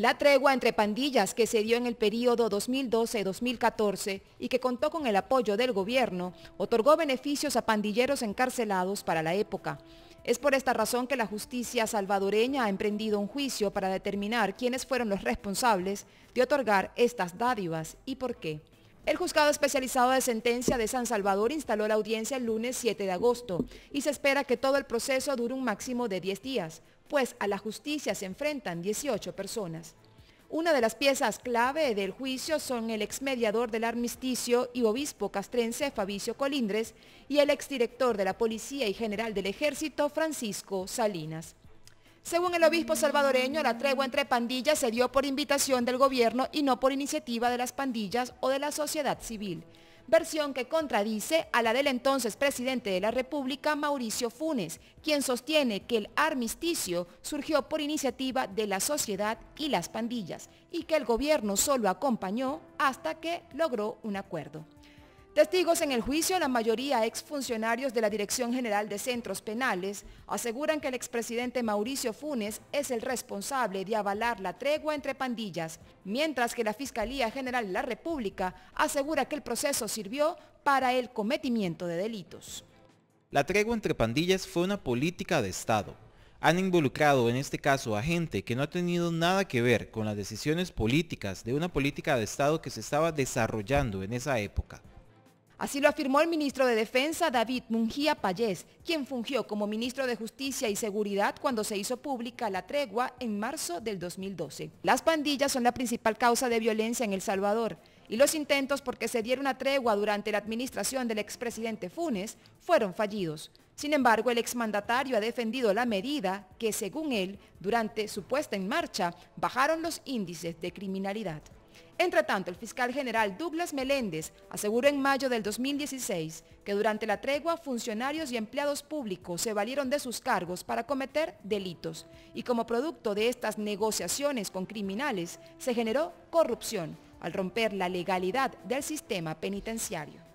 La tregua entre pandillas que se dio en el periodo 2012-2014 y que contó con el apoyo del gobierno otorgó beneficios a pandilleros encarcelados para la época. Es por esta razón que la justicia salvadoreña ha emprendido un juicio para determinar quiénes fueron los responsables de otorgar estas dádivas y por qué. El juzgado especializado de sentencia de San Salvador instaló la audiencia el lunes 7 de agosto y se espera que todo el proceso dure un máximo de 10 días, pues a la justicia se enfrentan 18 personas. Una de las piezas clave del juicio son el exmediador del armisticio y obispo castrense Fabicio Colindres y el exdirector de la Policía y General del Ejército Francisco Salinas. Según el obispo salvadoreño, la tregua entre pandillas se dio por invitación del gobierno y no por iniciativa de las pandillas o de la sociedad civil, versión que contradice a la del entonces presidente de la República, Mauricio Funes, quien sostiene que el armisticio surgió por iniciativa de la sociedad y las pandillas y que el gobierno solo acompañó hasta que logró un acuerdo. Testigos en el juicio, la mayoría exfuncionarios de la Dirección General de Centros Penales, aseguran que el expresidente Mauricio Funes es el responsable de avalar la tregua entre pandillas, mientras que la Fiscalía General de la República asegura que el proceso sirvió para el cometimiento de delitos. La tregua entre pandillas fue una política de Estado. Han involucrado en este caso a gente que no ha tenido nada que ver con las decisiones políticas de una política de Estado que se estaba desarrollando en esa época. Así lo afirmó el ministro de Defensa David Mungía Payés, quien fungió como ministro de Justicia y Seguridad cuando se hizo pública la tregua en marzo del 2012. Las pandillas son la principal causa de violencia en El Salvador y los intentos porque se diera una tregua durante la administración del expresidente Funes fueron fallidos. Sin embargo, el exmandatario ha defendido la medida que, según él, durante su puesta en marcha, bajaron los índices de criminalidad. Entretanto, el fiscal general Douglas Meléndez aseguró en mayo del 2016 que durante la tregua funcionarios y empleados públicos se valieron de sus cargos para cometer delitos y como producto de estas negociaciones con criminales se generó corrupción al romper la legalidad del sistema penitenciario.